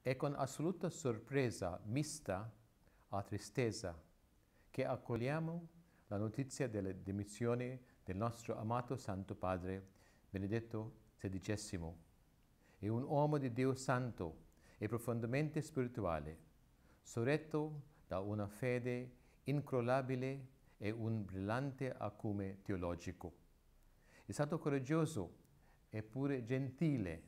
È con assoluta sorpresa mista a tristezza che accogliamo la notizia delle dimissioni del nostro amato Santo Padre Benedetto XVI. È un uomo di Dio santo e profondamente spirituale, sorretto da una fede incrollabile e un brillante acume teologico. È stato coraggioso eppure gentile,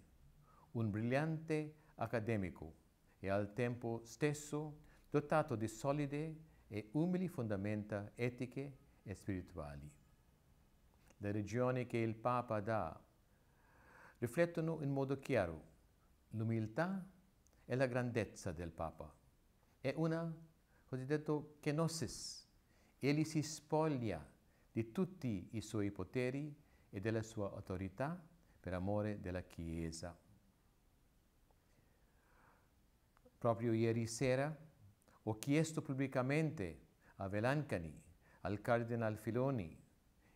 un brillante accademico e al tempo stesso dotato di solide e umili fondamenta etiche e spirituali. Le regioni che il Papa dà riflettono in modo chiaro l'umiltà e la grandezza del Papa. È una cosiddetta kenosis. Egli si spoglia di tutti i suoi poteri e della sua autorità per amore della Chiesa. Proprio ieri sera ho chiesto pubblicamente a Velancani, al Cardinal Filoni,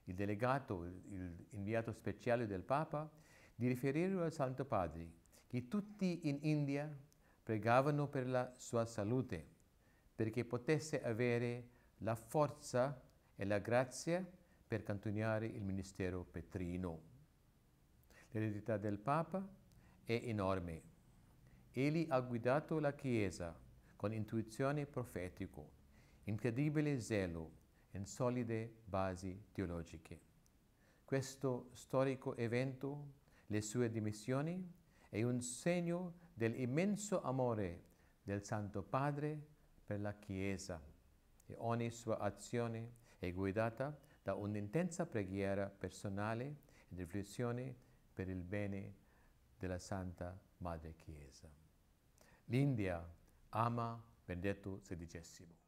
il delegato, il inviato speciale del Papa, di riferire al Santo Padre che tutti in India pregavano per la sua salute, perché potesse avere la forza e la grazia per continuare il ministero petrino. L'eredità del Papa è enorme Egli ha guidato la Chiesa con intuizione profetica, incredibile zelo e solide basi teologiche. Questo storico evento, le sue dimissioni, è un segno dell'immenso amore del Santo Padre per la Chiesa e ogni sua azione è guidata da un'intensa preghiera personale e riflessione per il bene della Santa Madre Chiesa. L'India ama Benedetto XVI.